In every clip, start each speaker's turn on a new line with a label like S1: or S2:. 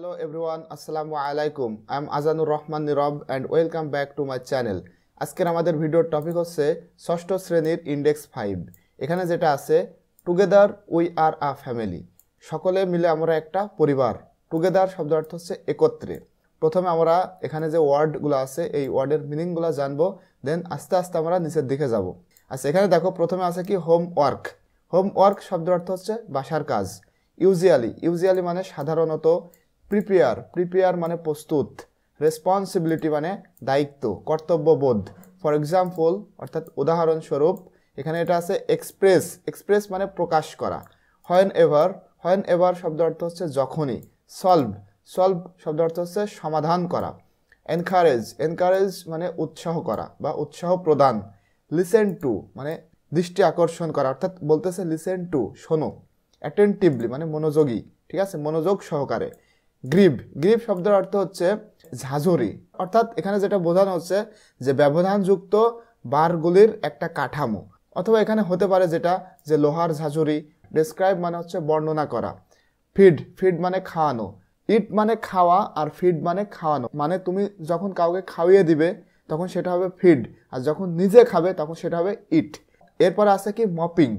S1: Hello everyone, আসসালামু আলাইকুম I am Azanur Rahman Nirob and welcome back to my channel আজকের আমাদের ভিডিওর টপিক হচ্ছে ষষ্ঠ শ্রেণীর ইন্ডেক্স ফাইভ এখানে যেটা আছে together we are a family সকলে মিলে আমরা একটা পরিবার টুগেদার শব্দ অর্থ হচ্ছে একত্রে প্রথমে আমরা এখানে যে ওয়ার্ডগুলো আছে এই ওয়ার্ডের মিনিংগুলো জানবো দেন আস্তে আস্তে আমরা নিচের দিকে যাব আচ্ছা এখানে দেখো প্রথমে আছে কি হোমওয়ার্ক হোমওয়ার্ক শব্দ অর্থ হচ্ছে বাসার কাজ ইউজিয়ালি ইউজিয়ালি মানে সাধারণত প্রিপেয়ার প্রিপেয়ার মানে প্রস্তুত রেসপন্সিবিলিটি মানে দায়িত্ব কর্তব্যবোধ ফর এক্সাম্পল অর্থাৎ উদাহরণস্বরূপ এখানে এটা আছে এক্সপ্রেস এক্সপ্রেস মানে প্রকাশ করা হয়েন এভার হয়েন এভার শব্দ অর্থ হচ্ছে যখনই সলভ সলভ শব্দ অর্থ হচ্ছে সমাধান করা এনকারেজ এনকারেজ মানে উৎসাহ করা বা উৎসাহ প্রদান লিসেন টু মানে দৃষ্টি আকর্ষণ করা অর্থাৎ বলতেছে লিসেন টু শোনো অ্যাটেন্টিভলি মানে মনোযোগী ঠিক আছে মনোযোগ সহকারে গ্রিব গ্রিব শব্দের অর্থ হচ্ছে ঝাঁঝরি অর্থাৎ এখানে যেটা বোঝানো হচ্ছে যে ব্যবধানযুক্ত বারগুলির একটা কাঠামো অথবা এখানে হতে পারে যেটা যে লোহার ঝাঁঝরি ডেসক্রাইব মানে হচ্ছে বর্ণনা করা ফিড ফিড মানে খাওয়ানো ইট মানে খাওয়া আর ফিড মানে খাওয়ানো মানে তুমি যখন কাউকে খাওয়িয়ে দিবে তখন সেটা হবে ফিড আর যখন নিজে খাবে তখন সেটা হবে ইট এরপর আছে কি মপিং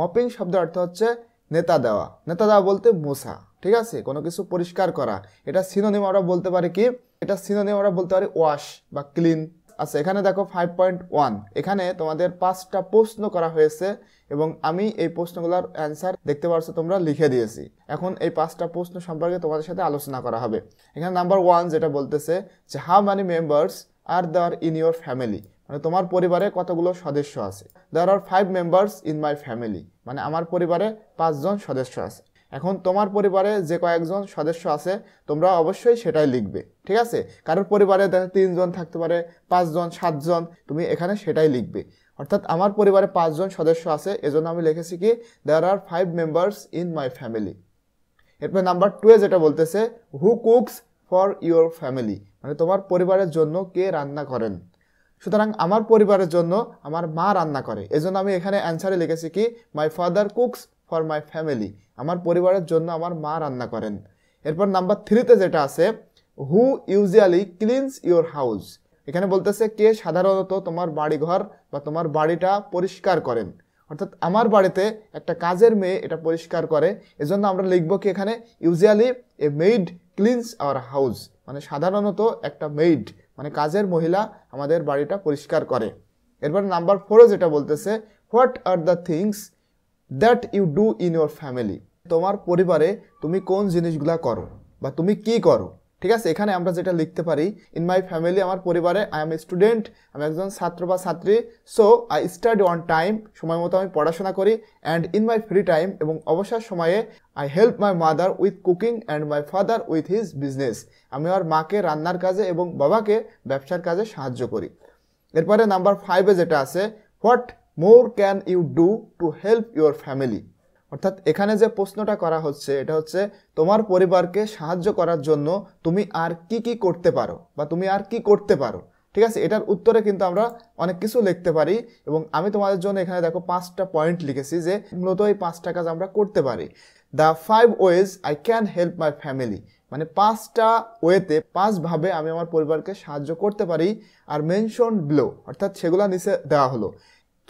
S1: মপিং শব্দের অর্থ হচ্ছে নেতা দেওয়া নেতা দেওয়া বলতে মোসা ঠিক আছে কোনো কিছু পরিষ্কার করা এটা সিনোনিম আমরা বলতে পারি কি এটা সিনোনিম আমরা বলতে পারি ওয়াশ বা ক্লিন আচ্ছা এখানে দেখো ফাইভ পয়েন্ট ওয়ান এখানে তোমাদের পাঁচটা প্রশ্ন করা হয়েছে এবং আমি এই প্রশ্নগুলোর অ্যান্সার দেখতে পারছো তোমরা লিখে দিয়েছি এখন এই পাঁচটা প্রশ্ন সম্পর্কে তোমাদের সাথে আলোচনা করা হবে এখানে নাম্বার ওয়ান যেটা বলতেছে যে how many members are there in your family মানে তোমার পরিবারে কতগুলো সদস্য আছে there are five members in my family মানে আমার পরিবারে পাঁচজন সদস্য আছে এখন তোমার পরিবারে যে কয়েকজন সদস্য আছে তোমরা অবশ্যই সেটাই লিখবে ঠিক আছে কারোর পরিবারে দেখা তিনজন থাকতে পারে পাঁচজন সাতজন তুমি এখানে সেটাই লিখবে অর্থাৎ আমার পরিবারে পাঁচজন সদস্য আছে এজন্য আমি লিখেছি কি there are five members in my family এরপরে নাম্বার টুয়ে যেটা বলতেছে who cooks for your family মানে তোমার পরিবারের জন্য কে রান্না করেন সুতরাং আমার পরিবারের জন্য আমার মা রান্না করে এজন্য আমি এখানে অ্যান্সারে লিখেছি কি my father cooks for my family আমার পরিবারের জন্য আমার মা রান্না করেন এরপর নাম্বার থ্রিতে যেটা আছে who usually cleans your house এখানে বলতেছে কে সাধারণত তোমার বাড়িঘর বা তোমার বাড়িটা পরিষ্কার করেন অর্থাৎ আমার বাড়িতে একটা কাজের মেয়ে এটা পরিষ্কার করে এজন্য আমরা লিখব কি এখানে usually a maid cleans our house মানে সাধারণত একটা মেইড মানে কাজের মহিলা আমাদের বাড়িটা পরিষ্কার করে এরপর নাম্বার ফোরে যেটা বলতেছে what are the things that you do in your family তোমার পরিবারে তুমি কোন জিনিসগুলা করো বা তুমি কি করো ঠিক আছে এখানে আমরা যেটা লিখতে পারি ইন মাই ফ্যামিলি আমার পরিবারে আই এম স্টুডেন্ট আমি একজন ছাত্র বা ছাত্রী so I study on time সময় মতো আমি পড়াশোনা করি and in my free time এবং অবসর সময়ে I help my mother with cooking and my father with his business আমি আমার মাকে রান্নার কাজে এবং বাবাকে ব্যবসার কাজে সাহায্য করি এরপরে নাম্বার ফাইভে যেটা আছে what more can you do to help your family অর্থাৎ এখানে যে প্রশ্নটা করা হচ্ছে এটা হচ্ছে তোমার পরিবারকে সাহায্য করার জন্য তুমি আর কি কি করতে পারো বা তুমি আর কি করতে পারো ঠিক আছে এটার উত্তরে কিন্তু আমরা অনেক কিছু লিখতে পারি এবং আমি তোমাদের জন্য এখানে দেখো পাঁচটা পয়েন্ট লিখেছি যে মূলত এই পাঁচটা কাজ আমরা করতে পারি the five ways I can help my family মানে পাঁচটা ওয়েতে পাঁচভাবে আমি আমার পরিবারকে সাহায্য করতে পারি আর মেনশন ব্লো অর্থাৎ সেগুলো নিচে দেওয়া হলো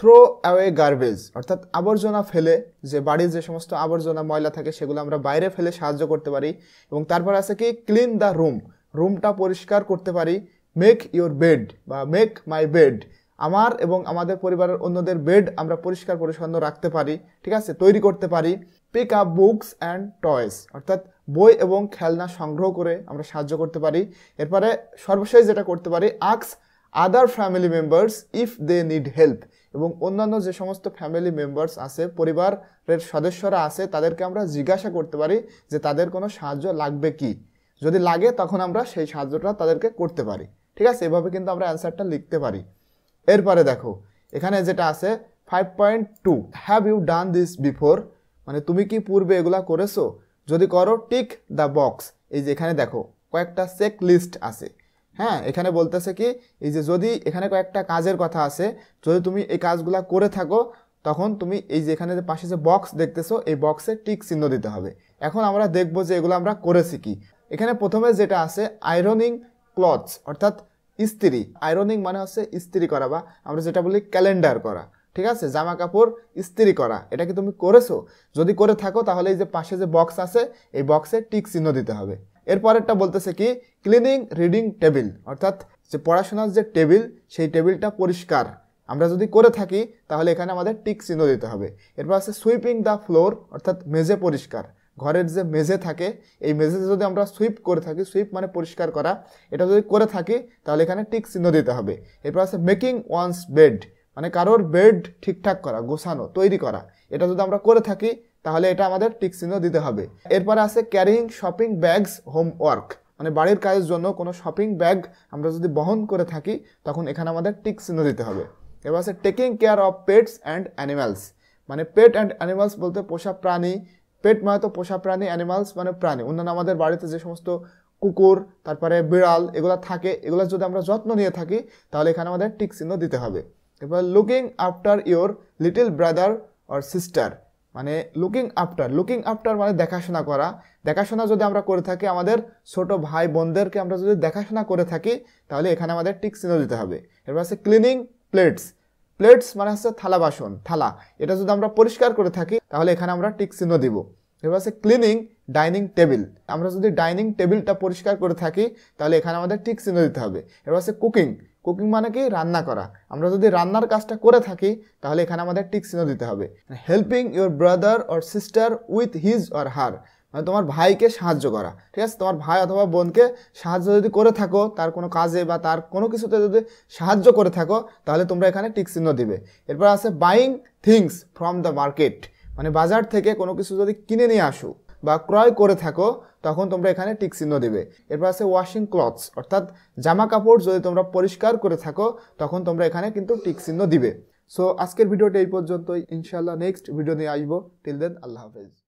S1: থ্রো অ্যাওয়ে গার্বেজ অর্থাৎ আবর্জনা ফেলে যে বাড়ির যে সমস্ত আবর্জনা ময়লা থাকে সেগুলো আমরা বাইরে ফেলে সাহায্য করতে পারি এবং তারপর আছে কি ক্লিন দ্য রুম রুমটা পরিষ্কার করতে পারি মেক ইউর বেড বা মেক মাই বেড আমার এবং আমাদের পরিবারের অন্যদের বেড আমরা পরিষ্কার পরিচ্ছন্ন রাখতে পারি ঠিক আছে তৈরি করতে পারি pick up books and toys অর্থাৎ বই এবং খেলনা সংগ্রহ করে আমরা সাহায্য করতে পারি এরপরে সর্বশেষ যেটা করতে পারি আক্স other family members if they need help এবং অন্যান্য যে সমস্ত ফ্যামিলি মেম্বার্স আছে পরিবারের সদস্যরা আছে তাদেরকে আমরা জিজ্ঞাসা করতে পারি যে তাদের কোনো সাহায্য লাগবে কি যদি লাগে তখন আমরা সেই সাহায্যটা তাদেরকে করতে পারি ঠিক আছে এভাবে কিন্তু আমরা অ্যান্সারটা লিখতে পারি এরপরে দেখো এখানে যেটা আছে five point two have you done this before মানে তুমি কি পূর্বে এগুলা করেছো যদি করো টিক দ্য বক্স এই যে এখানে দেখো কয়েকটা চেক লিস্ট আছে হ্যাঁ এখানে বলতেছে কি এই যে যদি এখানে কয়েকটা কাজের কথা আছে যদি তুমি এই কাজগুলো করে থাকো তখন তুমি এই যে এখানে পাশে যে বক্স দেখতেছো এই বক্সে টিক চিহ্ন দিতে হবে এখন আমরা দেখব যে এগুলো আমরা করেছি কি এখানে প্রথমে যেটা আছে আয়রনিং ক্লথস অর্থাৎ ইস্ত্রি আয়রনিং মানে হচ্ছে ইস্ত্রি করা বা আমরা যেটা বলি ক্যালেন্ডার করা ঠিক আছে জামা কাপড় ইস্ত্রি করা এটা কি তুমি করেছো যদি করে থাকো তাহলে এই যে পাশে যে বক্স আছে এই বক্সে টিক চিহ্ন দিতে হবে এরপরেরটা বলতেছে কি ক্লিনিং রিডিং টেবিল অর্থাৎ যে পড়াশোনার যে টেবিল সেই টেবিলটা পরিষ্কার আমরা যদি করে থাকি তাহলে এখানে আমাদের টিক চিহ্ন দিতে হবে এরপর আছে সুইপিং দ্য ফ্লোর অর্থাৎ মেঝে পরিষ্কার ঘরের যে মেঝে থাকে এই মেঝে যদি আমরা সুইপ করে থাকি সুইপ মানে পরিষ্কার করা এটা যদি করে থাকি তাহলে এখানে টিক চিহ্ন দিতে হবে এরপর আছে মেকিং ওয়ান্স বেড মানে কারোর বেড ঠিকঠাক করা গোছানো তৈরি করা এটা যদি আমরা করে থাকি তাহলে এটা আমাদের টিকচিহ্ন দিতে হবে এরপরে আছে ক্যারিং শপিং ব্যাগস হোমওয়ার্ক মানে বাড়ির কাজের জন্য কোনো শপিং ব্যাগ আমরা যদি বহন করে থাকি তখন এখানে আমাদের টিকচিহ্ন দিতে হবে এবার আছে taking care of pets and animals মানে পেট অ্যান্ড অ্যানিমালস বলতে পোষা প্রাণী পেট মানে তো পোষা প্রাণী অ্যানিমালস মানে প্রাণী অন্যান্য আমাদের বাড়িতে যে সমস্ত কুকুর তারপরে বিড়াল এগুলো থাকে এগুলো যদি আমরা যত্ন নিয়ে থাকি তাহলে এখানে আমাদের টিক চিহ্ন দিতে হবে এবার looking after your little brother or sister মানে লুকিং আফটার লুকিং আফটার মানে দেখাশোনা করা দেখাশোনা যদি আমরা করে থাকি আমাদের ছোট ভাই বোনদেরকে আমরা যদি দেখাশোনা করে থাকি তাহলে এখানে আমাদের টিক চিহ্ন দিতে হবে এবার আছে ক্লিনিং প্লেটস প্লেটস মানে হচ্ছে থালা বাসন থালা এটা যদি আমরা পরিষ্কার করে থাকি তাহলে এখানে আমরা টিক চিহ্ন দিব এবার আছে ক্লিনিং ডাইনিং টেবিল আমরা যদি ডাইনিং টেবিলটা পরিষ্কার করে থাকি তাহলে এখানে আমাদের টিক চিহ্ন দিতে হবে এবার আছে কুকিং কুকিং মানে কি রান্না করা আমরা যদি রান্নার কাজটা করে থাকি তাহলে এখানে আমাদের টিক চিহ্ন দিতে হবে helping your brother or sister with his or her মানে তোমার ভাইকে সাহায্য করা ঠিক আছে তোমার ভাই অথবা বোনকে সাহায্য যদি করে থাকো তার কোনো কাজে বা তার কোনো কিছুতে যদি সাহায্য করে থাকো তাহলে তোমরা এখানে টিক চিহ্ন দিবে এরপর আছে buying things from the market মানে বাজার থেকে কোনো কিছু যদি কিনে নিয়ে আসো বা ক্রয় করে থাকো তখন তোমরা এখানে টিক চিহ্ন দেবে এরপর আছে ওয়াশিং ক্লথস অর্থাৎ জামা কাপড় যদি তোমরা পরিষ্কার করে থাকো তখন তোমরা এখানে কিন্তু টিক চিহ্ন দিবে সো আজকের ভিডিওটি এই পর্যন্তই ইনশাল্লাহ নেক্সট ভিডিও নিয়ে আসবো টিল দেন আল্লাহ হাফেজ